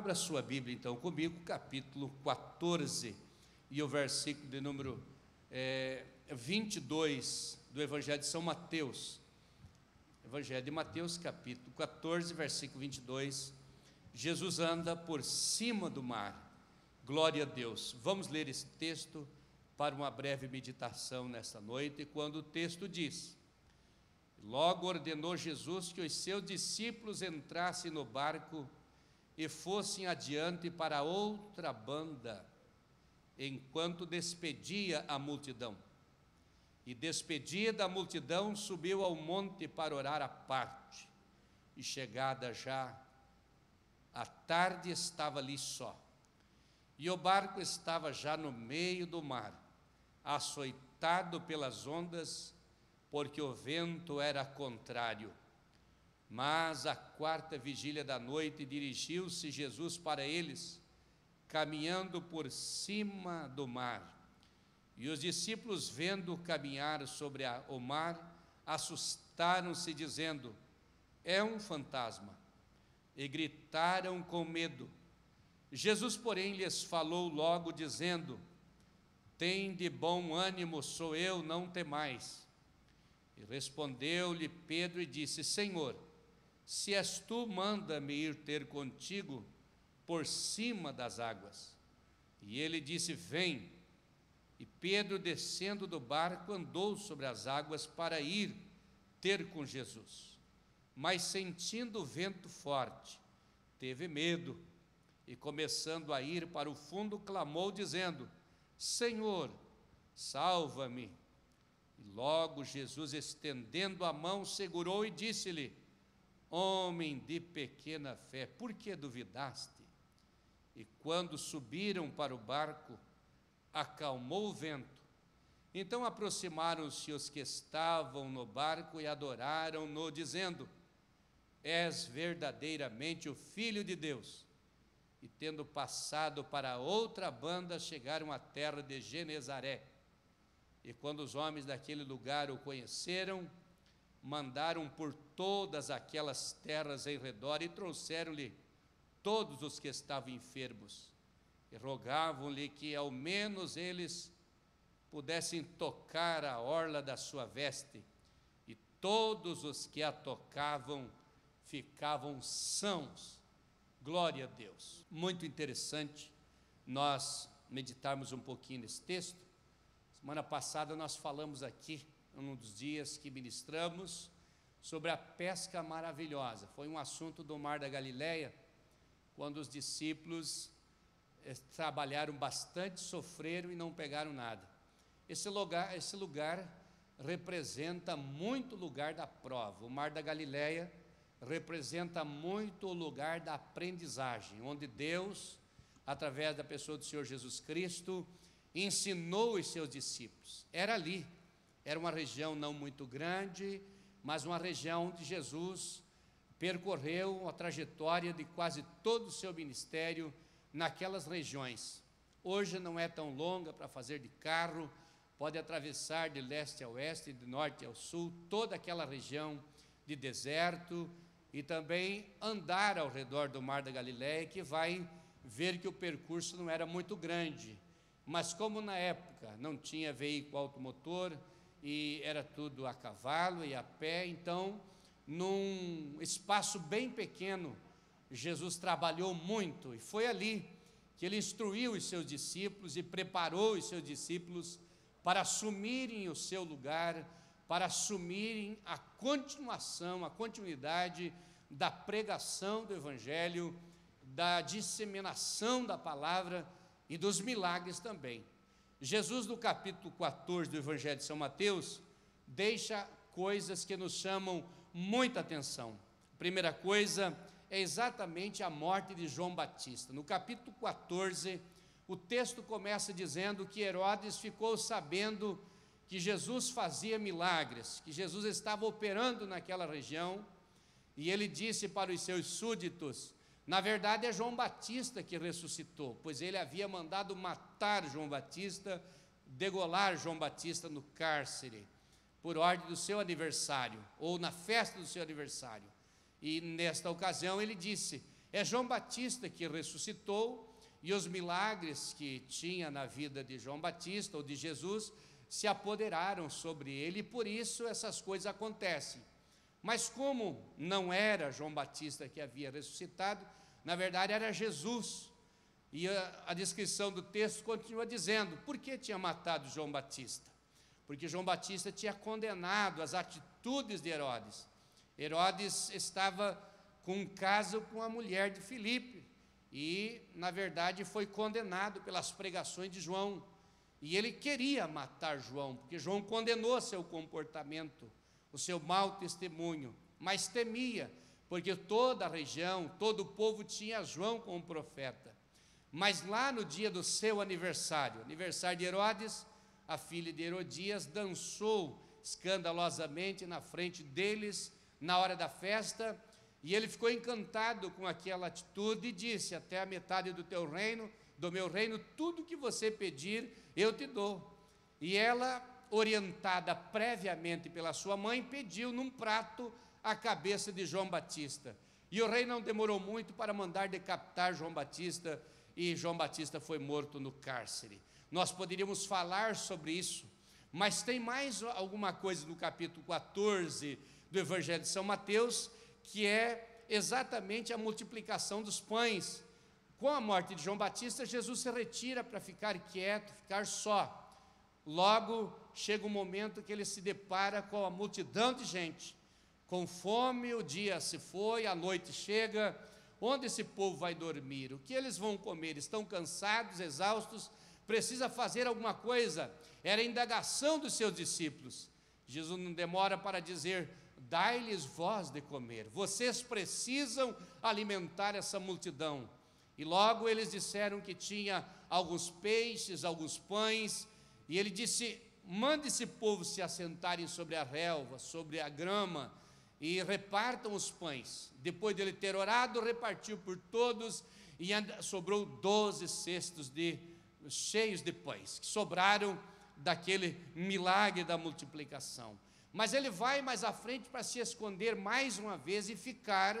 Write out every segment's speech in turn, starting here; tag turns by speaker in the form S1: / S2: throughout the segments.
S1: Abra sua Bíblia então comigo, capítulo 14 e o versículo de número é, 22 do Evangelho de São Mateus. Evangelho de Mateus, capítulo 14, versículo 22. Jesus anda por cima do mar. Glória a Deus. Vamos ler esse texto para uma breve meditação nesta noite, quando o texto diz: Logo ordenou Jesus que os seus discípulos entrassem no barco e fossem adiante para outra banda, enquanto despedia a multidão. E despedida a multidão, subiu ao monte para orar à parte. E chegada já a tarde, estava ali só. E o barco estava já no meio do mar, açoitado pelas ondas, porque o vento era contrário. Mas à quarta vigília da noite dirigiu-se Jesus para eles, caminhando por cima do mar. E os discípulos, vendo caminhar sobre a, o mar, assustaram-se, dizendo: É um fantasma. E gritaram com medo. Jesus, porém, lhes falou logo, dizendo: Tem de bom ânimo, sou eu, não temais. E respondeu-lhe Pedro e disse: Senhor, se és tu, manda-me ir ter contigo por cima das águas. E ele disse: Vem. E Pedro, descendo do barco, andou sobre as águas para ir ter com Jesus. Mas sentindo o vento forte, teve medo e, começando a ir para o fundo, clamou, dizendo: Senhor, salva-me. E logo Jesus, estendendo a mão, segurou e disse-lhe: Homem de pequena fé, por que duvidaste? E quando subiram para o barco, acalmou o vento. Então aproximaram-se os que estavam no barco e adoraram-no, dizendo: És verdadeiramente o Filho de Deus. E tendo passado para outra banda, chegaram à terra de Genezaré. E quando os homens daquele lugar o conheceram, mandaram por todas aquelas terras em redor e trouxeram-lhe todos os que estavam enfermos e rogavam-lhe que ao menos eles pudessem tocar a orla da sua veste. E todos os que a tocavam ficavam sãos. Glória a Deus. Muito interessante nós meditarmos um pouquinho nesse texto. Semana passada nós falamos aqui num dos dias que ministramos, sobre a pesca maravilhosa. Foi um assunto do Mar da Galileia, quando os discípulos eh, trabalharam bastante, sofreram e não pegaram nada. Esse lugar, esse lugar representa muito o lugar da prova. O Mar da Galileia representa muito o lugar da aprendizagem, onde Deus, através da pessoa do Senhor Jesus Cristo, ensinou os seus discípulos. Era ali era uma região não muito grande, mas uma região onde Jesus percorreu a trajetória de quase todo o seu ministério naquelas regiões. Hoje não é tão longa para fazer de carro, pode atravessar de leste a oeste, de norte ao sul, toda aquela região de deserto e também andar ao redor do Mar da Galiléia, que vai ver que o percurso não era muito grande. Mas como na época não tinha veículo automotor, e era tudo a cavalo e a pé, então, num espaço bem pequeno, Jesus trabalhou muito e foi ali que ele instruiu os seus discípulos e preparou os seus discípulos para assumirem o seu lugar, para assumirem a continuação, a continuidade da pregação do Evangelho, da disseminação da palavra e dos milagres também. Jesus, no capítulo 14 do Evangelho de São Mateus, deixa coisas que nos chamam muita atenção. A primeira coisa é exatamente a morte de João Batista. No capítulo 14, o texto começa dizendo que Herodes ficou sabendo que Jesus fazia milagres, que Jesus estava operando naquela região, e ele disse para os seus súditos: na verdade, é João Batista que ressuscitou, pois ele havia mandado matar João Batista, degolar João Batista no cárcere, por ordem do seu aniversário, ou na festa do seu aniversário. E nesta ocasião ele disse: É João Batista que ressuscitou, e os milagres que tinha na vida de João Batista ou de Jesus se apoderaram sobre ele, e por isso essas coisas acontecem. Mas como não era João Batista que havia ressuscitado, na verdade, era Jesus. E a, a descrição do texto continua dizendo: por que tinha matado João Batista? Porque João Batista tinha condenado as atitudes de Herodes. Herodes estava com um caso com a mulher de Filipe e, na verdade, foi condenado pelas pregações de João. E ele queria matar João, porque João condenou seu comportamento, o seu mau testemunho, mas temia porque toda a região, todo o povo tinha João como profeta. Mas lá no dia do seu aniversário, aniversário de Herodes, a filha de Herodias dançou escandalosamente na frente deles na hora da festa, e ele ficou encantado com aquela atitude e disse: Até a metade do teu reino, do meu reino, tudo que você pedir, eu te dou. E ela, orientada previamente pela sua mãe, pediu num prato a cabeça de João Batista. E o rei não demorou muito para mandar decapitar João Batista, e João Batista foi morto no cárcere. Nós poderíamos falar sobre isso, mas tem mais alguma coisa no capítulo 14 do Evangelho de São Mateus, que é exatamente a multiplicação dos pães. Com a morte de João Batista, Jesus se retira para ficar quieto, ficar só. Logo chega o um momento que ele se depara com a multidão de gente Conforme o dia se foi, a noite chega, onde esse povo vai dormir? O que eles vão comer? Estão cansados, exaustos, precisa fazer alguma coisa. Era a indagação dos seus discípulos. Jesus não demora para dizer: dai-lhes voz de comer. Vocês precisam alimentar essa multidão. E logo eles disseram que tinha alguns peixes, alguns pães, e ele disse: mande esse povo se assentarem sobre a relva, sobre a grama, e repartam os pães. Depois dele ter orado, repartiu por todos e sobrou doze cestos de, cheios de pães, que sobraram daquele milagre da multiplicação. Mas ele vai mais à frente para se esconder mais uma vez e ficar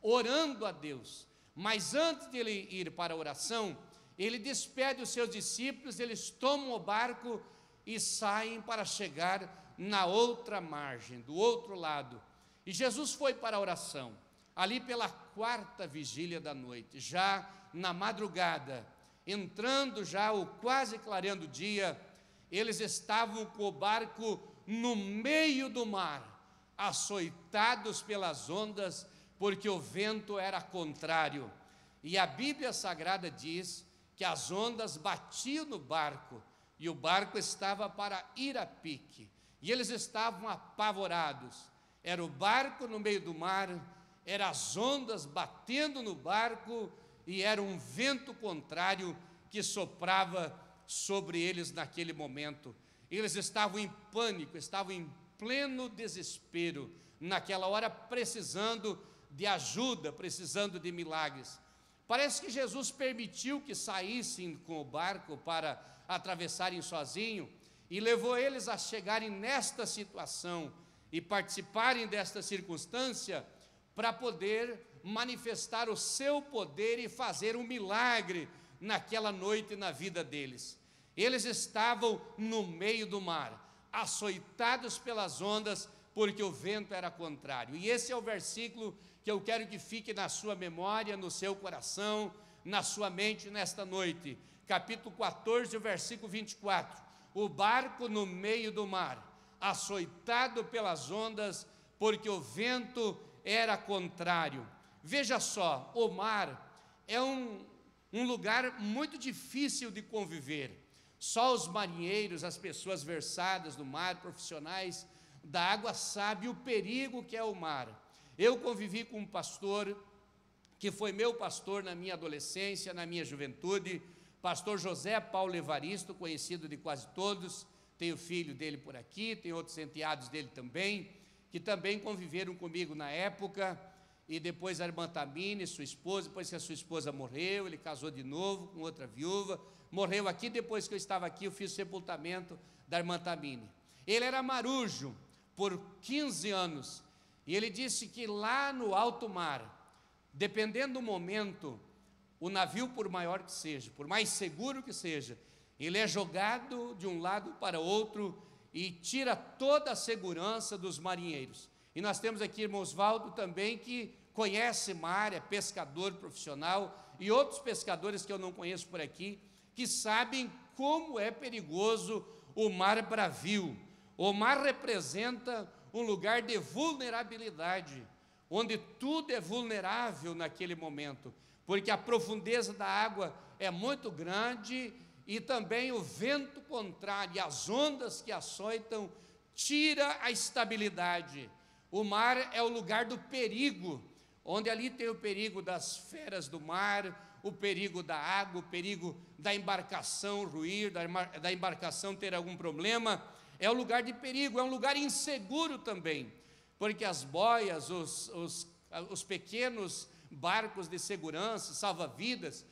S1: orando a Deus. Mas antes de ele ir para a oração, ele despede os seus discípulos, eles tomam o barco e saem para chegar na outra margem, do outro lado e Jesus foi para a oração, ali pela quarta vigília da noite, já na madrugada, entrando já o quase clareando dia, eles estavam com o barco no meio do mar, açoitados pelas ondas, porque o vento era contrário. E a Bíblia Sagrada diz que as ondas batiam no barco e o barco estava para ir a pique. E eles estavam apavorados. Era o barco no meio do mar, eram as ondas batendo no barco e era um vento contrário que soprava sobre eles naquele momento. Eles estavam em pânico, estavam em pleno desespero, naquela hora precisando de ajuda, precisando de milagres. Parece que Jesus permitiu que saíssem com o barco para atravessarem sozinho e levou eles a chegarem nesta situação e participarem desta circunstância para poder manifestar o seu poder e fazer um milagre naquela noite na vida deles. Eles estavam no meio do mar, açoitados pelas ondas, porque o vento era contrário. E esse é o versículo que eu quero que fique na sua memória, no seu coração, na sua mente nesta noite. Capítulo 14, versículo 24. O barco no meio do mar açoitado pelas ondas, porque o vento era contrário. Veja só, o mar é um, um lugar muito difícil de conviver. Só os marinheiros, as pessoas versadas no mar, profissionais da água, sabem o perigo que é o mar. Eu convivi com um pastor que foi meu pastor na minha adolescência, na minha juventude, pastor José Paulo Evaristo, conhecido de quase todos tem o filho dele por aqui, tem outros enteados dele também, que também conviveram comigo na época, e depois a irmã Tamine, sua esposa, depois que a sua esposa morreu, ele casou de novo com outra viúva, morreu aqui, depois que eu estava aqui, eu fiz o sepultamento da irmã Tamine. Ele era marujo por 15 anos, e ele disse que lá no alto mar, dependendo do momento, o navio, por maior que seja, por mais seguro que seja, ele é jogado de um lado para outro e tira toda a segurança dos marinheiros. E nós temos aqui irmão Osvaldo também que conhece mar, é pescador profissional e outros pescadores que eu não conheço por aqui, que sabem como é perigoso o mar bravio. O mar representa um lugar de vulnerabilidade, onde tudo é vulnerável naquele momento, porque a profundeza da água é muito grande e também o vento contrário, as ondas que açoitam, tira a estabilidade. O mar é o lugar do perigo, onde ali tem o perigo das feras do mar, o perigo da água, o perigo da embarcação ruir, da, embarcação ter algum problema. É o lugar de perigo, é um lugar inseguro também, porque as boias, os, os, os pequenos barcos de segurança, salva-vidas,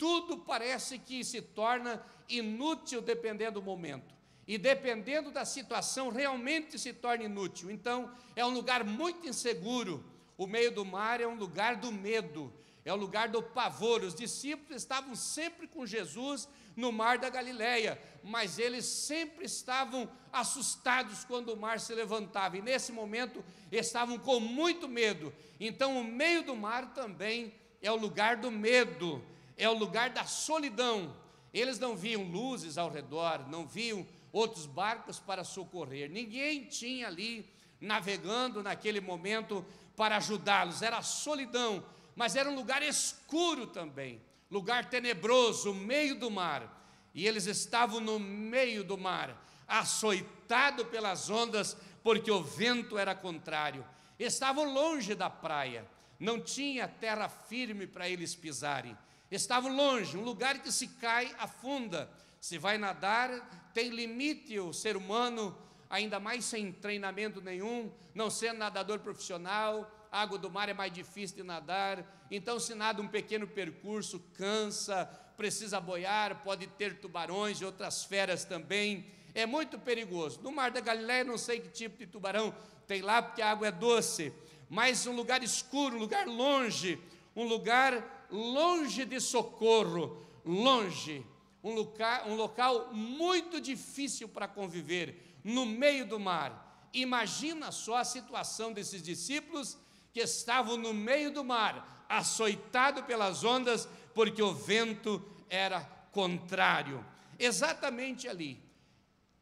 S1: tudo parece que se torna inútil dependendo do momento. E dependendo da situação, realmente se torna inútil. Então, é um lugar muito inseguro. O meio do mar é um lugar do medo, é o um lugar do pavor. Os discípulos estavam sempre com Jesus no mar da Galileia, mas eles sempre estavam assustados quando o mar se levantava. E nesse momento estavam com muito medo. Então, o meio do mar também é o lugar do medo é o lugar da solidão. Eles não viam luzes ao redor, não viam outros barcos para socorrer. Ninguém tinha ali navegando naquele momento para ajudá-los. Era solidão, mas era um lugar escuro também, lugar tenebroso, meio do mar. E eles estavam no meio do mar, açoitado pelas ondas, porque o vento era contrário. Estavam longe da praia, não tinha terra firme para eles pisarem. Estava longe, um lugar que se cai, afunda. Se vai nadar, tem limite o ser humano, ainda mais sem treinamento nenhum, não sendo nadador profissional, a água do mar é mais difícil de nadar, então se nada um pequeno percurso, cansa, precisa boiar, pode ter tubarões e outras feras também. É muito perigoso. No Mar da Galiléia não sei que tipo de tubarão tem lá, porque a água é doce, mas um lugar escuro, um lugar longe, um lugar longe de socorro, longe, um local, um local muito difícil para conviver, no meio do mar. Imagina só a situação desses discípulos que estavam no meio do mar, açoitado pelas ondas, porque o vento era contrário. Exatamente ali,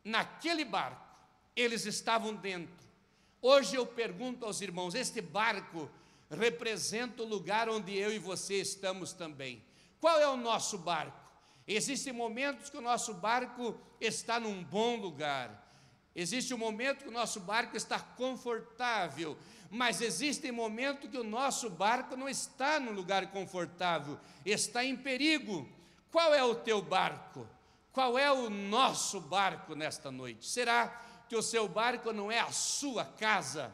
S1: naquele barco, eles estavam dentro. Hoje eu pergunto aos irmãos: este barco representa o lugar onde eu e você estamos também. Qual é o nosso barco? Existem momentos que o nosso barco está num bom lugar. Existe um momento que o nosso barco está confortável, mas existe um momento que o nosso barco não está num lugar confortável, está em perigo. Qual é o teu barco? Qual é o nosso barco nesta noite? Será que o seu barco não é a sua casa?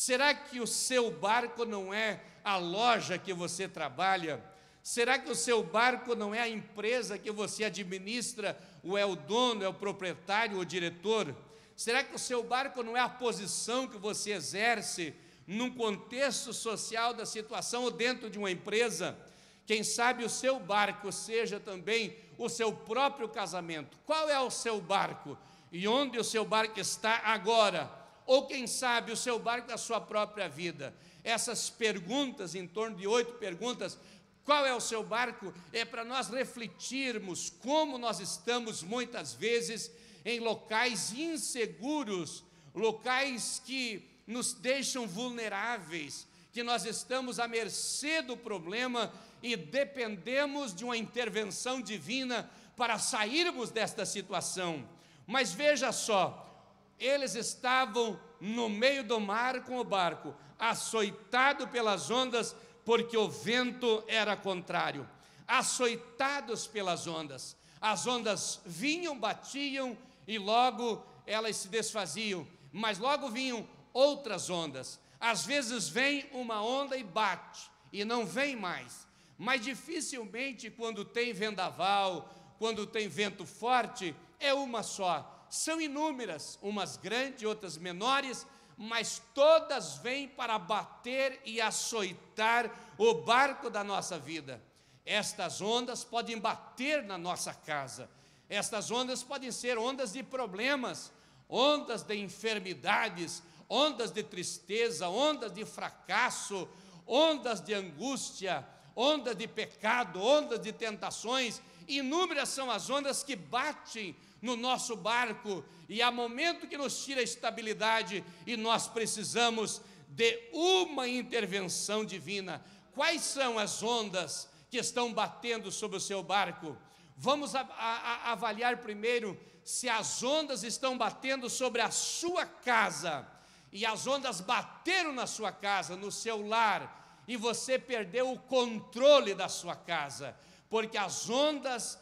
S1: Será que o seu barco não é a loja que você trabalha? Será que o seu barco não é a empresa que você administra, ou é o dono, é o proprietário, ou diretor? Será que o seu barco não é a posição que você exerce num contexto social da situação ou dentro de uma empresa? Quem sabe o seu barco seja também o seu próprio casamento. Qual é o seu barco? E onde o seu barco está agora? ou quem sabe o seu barco da sua própria vida. Essas perguntas, em torno de oito perguntas, qual é o seu barco? É para nós refletirmos como nós estamos muitas vezes em locais inseguros, locais que nos deixam vulneráveis, que nós estamos à mercê do problema e dependemos de uma intervenção divina para sairmos desta situação. Mas veja só, eles estavam no meio do mar com o barco, açoitado pelas ondas, porque o vento era contrário. Açoitados pelas ondas. As ondas vinham, batiam e logo elas se desfaziam, mas logo vinham outras ondas. Às vezes vem uma onda e bate e não vem mais. Mas dificilmente quando tem vendaval, quando tem vento forte, é uma só são inúmeras, umas grandes, outras menores, mas todas vêm para bater e açoitar o barco da nossa vida. Estas ondas podem bater na nossa casa, estas ondas podem ser ondas de problemas, ondas de enfermidades, ondas de tristeza, ondas de fracasso, ondas de angústia, ondas de pecado, ondas de tentações. Inúmeras são as ondas que batem no nosso barco e há momento que nos tira a estabilidade e nós precisamos de uma intervenção divina. Quais são as ondas que estão batendo sobre o seu barco? Vamos a, a, a avaliar primeiro se as ondas estão batendo sobre a sua casa e as ondas bateram na sua casa, no seu lar, e você perdeu o controle da sua casa, porque as ondas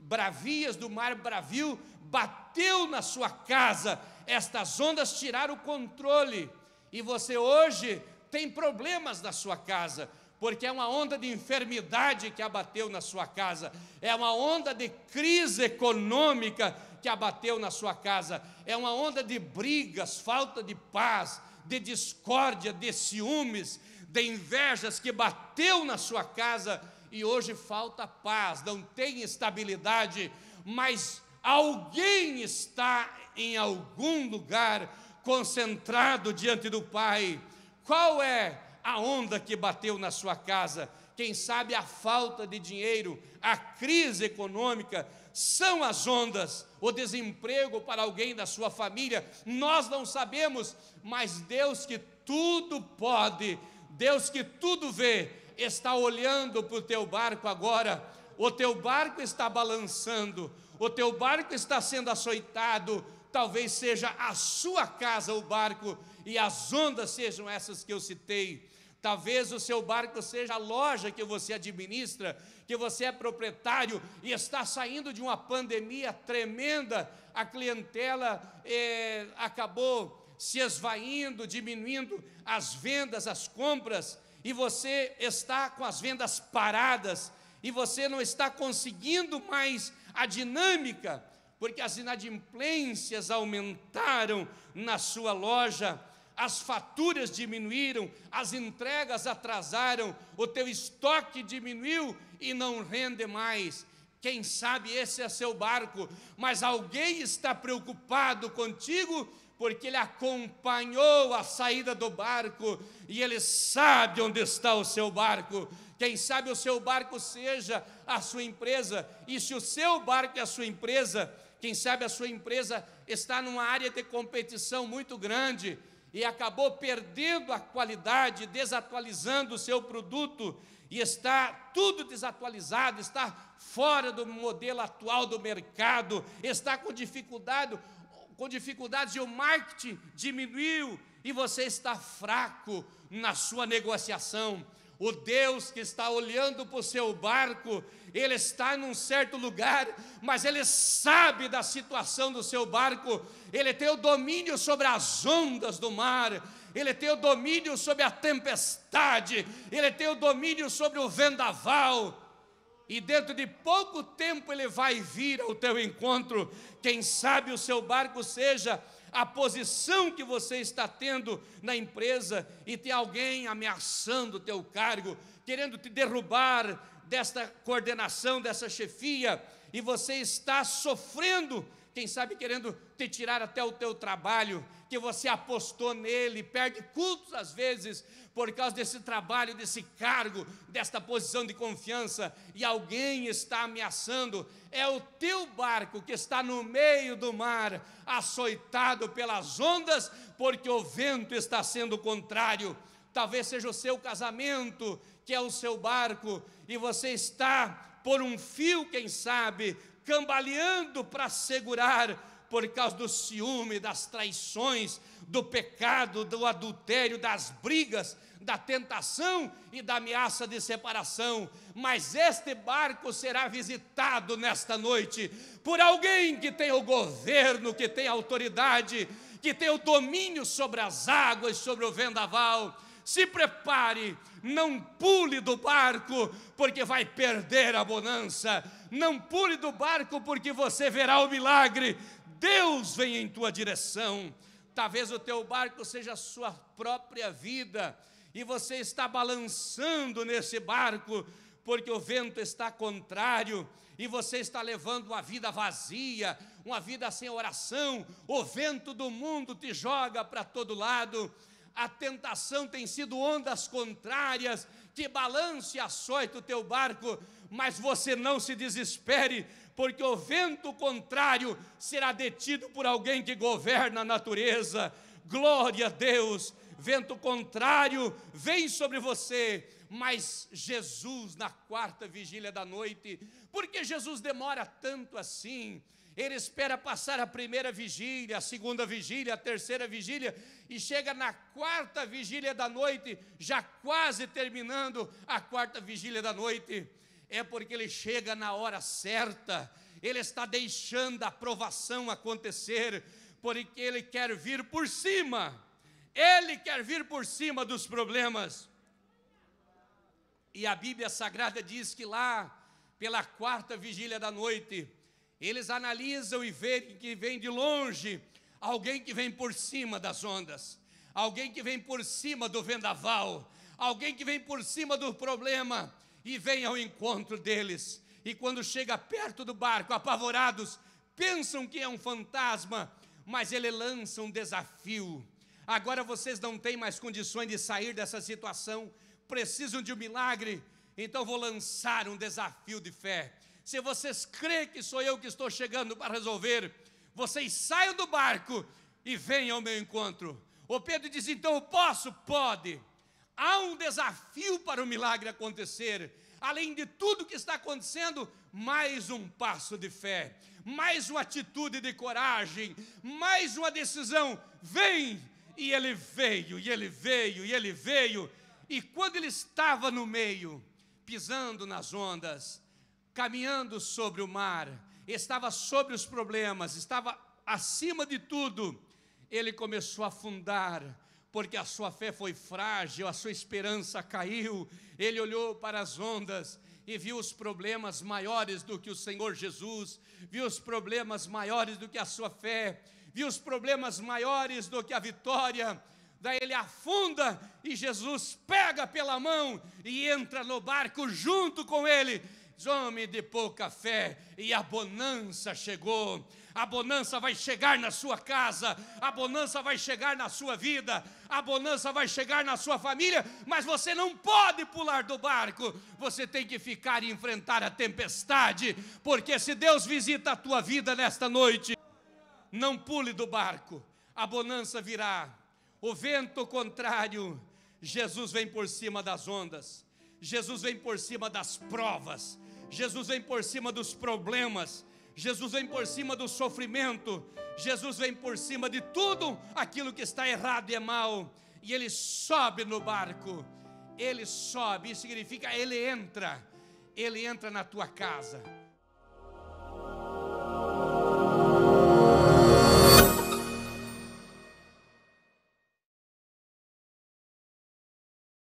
S1: bravias do mar bravio, bateu na sua casa. Estas ondas tiraram o controle e você hoje tem problemas na sua casa. Porque é uma onda de enfermidade que abateu na sua casa, é uma onda de crise econômica que abateu na sua casa, é uma onda de brigas, falta de paz, de discórdia, de ciúmes, de invejas que bateu na sua casa e hoje falta paz, não tem estabilidade, mas alguém está em algum lugar concentrado diante do Pai. Qual é a onda que bateu na sua casa? Quem sabe a falta de dinheiro, a crise econômica, são as ondas, o desemprego para alguém da sua família, nós não sabemos, mas Deus que tudo pode, Deus que tudo vê, está olhando para o teu barco agora, o teu barco está balançando, o teu barco está sendo açoitado, talvez seja a sua casa o barco e as ondas sejam essas que eu citei. Talvez o seu barco seja a loja que você administra, que você é proprietário e está saindo de uma pandemia tremenda, a clientela eh, acabou se esvaindo, diminuindo as vendas, as compras, e você está com as vendas paradas, e você não está conseguindo mais a dinâmica, porque as inadimplências aumentaram na sua loja, as faturas diminuíram, as entregas atrasaram, o teu estoque diminuiu e não rende mais. Quem sabe esse é seu barco, mas alguém está preocupado contigo porque ele acompanhou a saída do barco e ele sabe onde está o seu barco. Quem sabe o seu barco seja a sua empresa, e se o seu barco é a sua empresa, quem sabe a sua empresa está numa área de competição muito grande e acabou perdendo a qualidade, desatualizando o seu produto e está tudo desatualizado, está fora do modelo atual do mercado, está com dificuldade com dificuldades e o marketing diminuiu e você está fraco na sua negociação. O Deus que está olhando para o seu barco, ele está num certo lugar, mas ele sabe da situação do seu barco, ele tem o domínio sobre as ondas do mar, ele tem o domínio sobre a tempestade, ele tem o domínio sobre o vendaval e dentro de pouco tempo ele vai vir ao teu encontro. Quem sabe o seu barco seja a posição que você está tendo na empresa e tem alguém ameaçando o teu cargo, querendo te derrubar desta coordenação, dessa chefia, e você está sofrendo, quem sabe querendo te tirar até o teu trabalho, você apostou nele, perde cultos às vezes por causa desse trabalho, desse cargo, desta posição de confiança, e alguém está ameaçando, é o teu barco que está no meio do mar, açoitado pelas ondas, porque o vento está sendo contrário. Talvez seja o seu casamento, que é o seu barco, e você está por um fio, quem sabe, cambaleando para segurar por causa do ciúme, das traições, do pecado, do adultério, das brigas, da tentação e da ameaça de separação. Mas este barco será visitado nesta noite por alguém que tem o governo, que tem a autoridade, que tem o domínio sobre as águas, sobre o vendaval. Se prepare, não pule do barco, porque vai perder a bonança. Não pule do barco, porque você verá o milagre Deus vem em tua direção. Talvez o teu barco seja a sua própria vida e você está balançando nesse barco porque o vento está contrário e você está levando uma vida vazia, uma vida sem oração. O vento do mundo te joga para todo lado. A tentação tem sido ondas contrárias que balance e açoite o teu barco, mas você não se desespere, porque o vento contrário será detido por alguém que governa a natureza. Glória a Deus! Vento contrário vem sobre você, mas Jesus, na quarta vigília da noite, por que Jesus demora tanto assim? Ele espera passar a primeira vigília, a segunda vigília, a terceira vigília, e chega na quarta vigília da noite, já quase terminando a quarta vigília da noite é porque ele chega na hora certa, ele está deixando a provação acontecer, porque ele quer vir por cima, ele quer vir por cima dos problemas. E a Bíblia Sagrada diz que lá, pela quarta vigília da noite, eles analisam e veem que vem de longe alguém que vem por cima das ondas, alguém que vem por cima do vendaval, alguém que vem por cima do problema, e vem ao encontro deles. E quando chega perto do barco, apavorados, pensam que é um fantasma, mas ele lança um desafio. Agora vocês não têm mais condições de sair dessa situação, precisam de um milagre, então vou lançar um desafio de fé. Se vocês creem que sou eu que estou chegando para resolver, vocês saiam do barco e venham ao meu encontro. O Pedro diz: então eu posso? Pode. Há um desafio para o milagre acontecer. Além de tudo que está acontecendo, mais um passo de fé, mais uma atitude de coragem, mais uma decisão. Vem! E ele veio, e ele veio, e ele veio. E quando ele estava no meio, pisando nas ondas, caminhando sobre o mar, estava sobre os problemas, estava acima de tudo, ele começou a afundar porque a sua fé foi frágil, a sua esperança caiu. Ele olhou para as ondas e viu os problemas maiores do que o Senhor Jesus, viu os problemas maiores do que a sua fé, viu os problemas maiores do que a vitória. Daí ele afunda e Jesus pega pela mão e entra no barco junto com ele homem de pouca fé, e a bonança chegou. A bonança vai chegar na sua casa, a bonança vai chegar na sua vida, a bonança vai chegar na sua família, mas você não pode pular do barco, você tem que ficar e enfrentar a tempestade, porque se Deus visita a tua vida nesta noite, não pule do barco, a bonança virá, o vento contrário, Jesus vem por cima das ondas, Jesus vem por cima das provas, Jesus vem por cima dos problemas. Jesus vem por cima do sofrimento, Jesus vem por cima de tudo aquilo que está errado e é mal, e ele sobe no barco, ele sobe, isso significa ele entra, ele entra na tua casa.